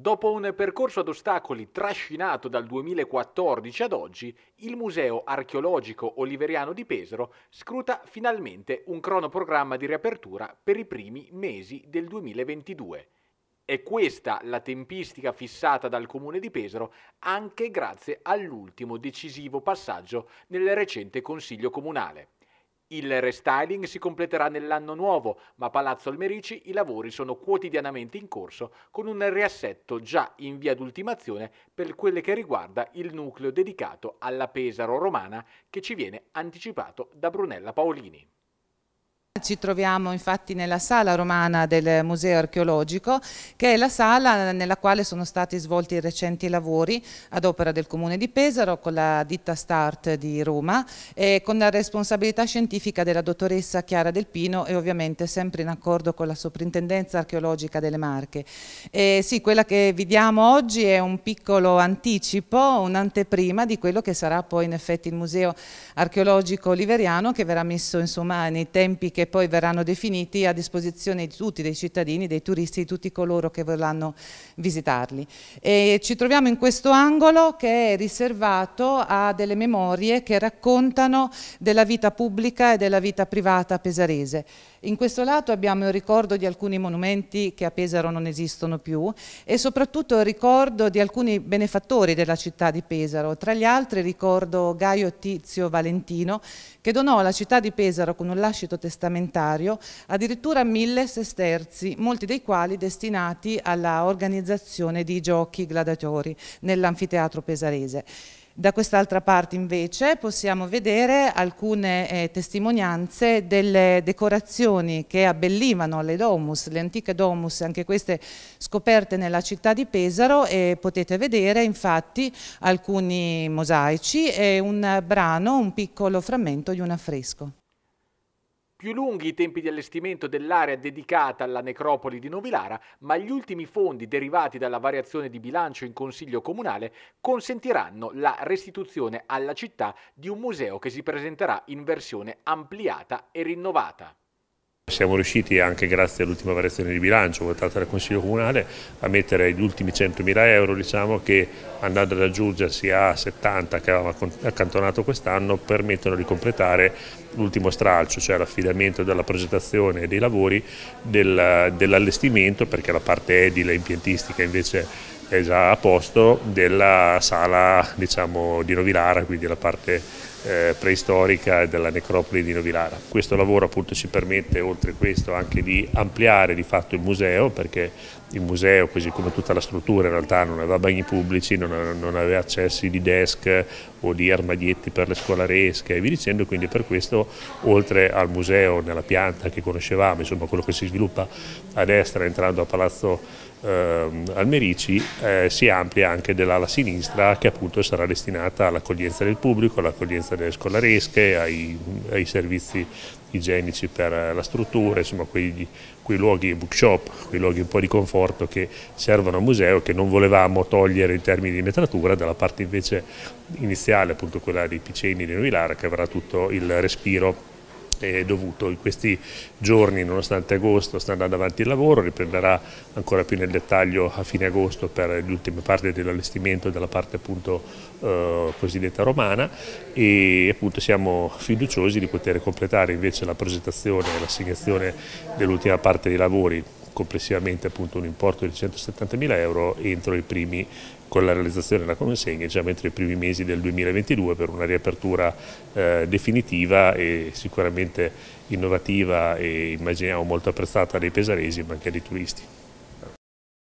Dopo un percorso ad ostacoli trascinato dal 2014 ad oggi, il Museo archeologico oliveriano di Pesaro scruta finalmente un cronoprogramma di riapertura per i primi mesi del 2022. È questa la tempistica fissata dal Comune di Pesaro anche grazie all'ultimo decisivo passaggio nel recente Consiglio Comunale. Il restyling si completerà nell'anno nuovo, ma a Palazzo Almerici i lavori sono quotidianamente in corso con un riassetto già in via d'ultimazione per quelle che riguarda il nucleo dedicato alla Pesaro romana che ci viene anticipato da Brunella Paolini. Ci troviamo infatti nella sala romana del Museo Archeologico, che è la sala nella quale sono stati svolti i recenti lavori ad opera del Comune di Pesaro con la ditta Start di Roma e con la responsabilità scientifica della dottoressa Chiara Del Pino e ovviamente sempre in accordo con la Soprintendenza Archeologica delle Marche. E sì, quella che vediamo oggi è un piccolo anticipo, un'anteprima di quello che sarà poi in effetti il Museo Archeologico Oliveriano che verrà messo insomma nei tempi che poi verranno definiti a disposizione di tutti, dei cittadini, dei turisti, di tutti coloro che vorranno visitarli. E ci troviamo in questo angolo che è riservato a delle memorie che raccontano della vita pubblica e della vita privata pesarese. In questo lato abbiamo il ricordo di alcuni monumenti che a Pesaro non esistono più e soprattutto il ricordo di alcuni benefattori della città di Pesaro. Tra gli altri ricordo Gaio Tizio Valentino che donò alla città di Pesaro con un lascito testamento parlamentario addirittura mille sesterzi, molti dei quali destinati alla organizzazione di giochi gladiatori nell'anfiteatro pesarese. Da quest'altra parte invece possiamo vedere alcune eh, testimonianze delle decorazioni che abbellivano le domus, le antiche domus, anche queste scoperte nella città di Pesaro e potete vedere infatti alcuni mosaici e un brano, un piccolo frammento di un affresco. Più lunghi i tempi di allestimento dell'area dedicata alla necropoli di Novilara, ma gli ultimi fondi derivati dalla variazione di bilancio in Consiglio Comunale consentiranno la restituzione alla città di un museo che si presenterà in versione ampliata e rinnovata. Siamo riusciti anche grazie all'ultima variazione di bilancio votata dal Consiglio Comunale a mettere gli ultimi 100.000 euro diciamo, che andando ad aggiungersi a 70 che avevamo accantonato quest'anno permettono di completare l'ultimo stralcio, cioè l'affidamento della progettazione dei lavori del, dell'allestimento perché la parte edile e impiantistica invece è già a posto della sala diciamo, di Novilara, quindi la parte eh, preistorica della necropoli di Novilara. Questo lavoro appunto ci permette oltre a questo anche di ampliare di fatto il museo perché il museo così come tutta la struttura in realtà non aveva bagni pubblici, non, non aveva accessi di desk o di armadietti per le scolaresche e vi dicendo quindi per questo oltre al museo nella pianta che conoscevamo, insomma quello che si sviluppa a destra entrando a Palazzo eh, Almerici eh, si amplia anche dell'ala sinistra che appunto sarà destinata all'accoglienza del pubblico, all'accoglienza sicurezza delle scolaresche, ai, ai servizi igienici per la struttura, insomma quei, quei, luoghi bookshop, quei luoghi un po' di conforto che servono a museo che non volevamo togliere in termini di metratura dalla parte invece iniziale, appunto quella dei Piceni di Novilara che avrà tutto il respiro è dovuto in questi giorni, nonostante agosto sta andando avanti il lavoro, riprenderà ancora più nel dettaglio a fine agosto per le ultime parti dell'allestimento della parte appunto eh, cosiddetta romana e appunto siamo fiduciosi di poter completare invece la presentazione e l'assegnazione dell'ultima parte dei lavori complessivamente appunto un importo di 170.000 euro entro i primi con la realizzazione della consegna già mentre i primi mesi del 2022 per una riapertura eh, definitiva e sicuramente innovativa e immaginiamo molto apprezzata dei pesaresi ma anche dei turisti.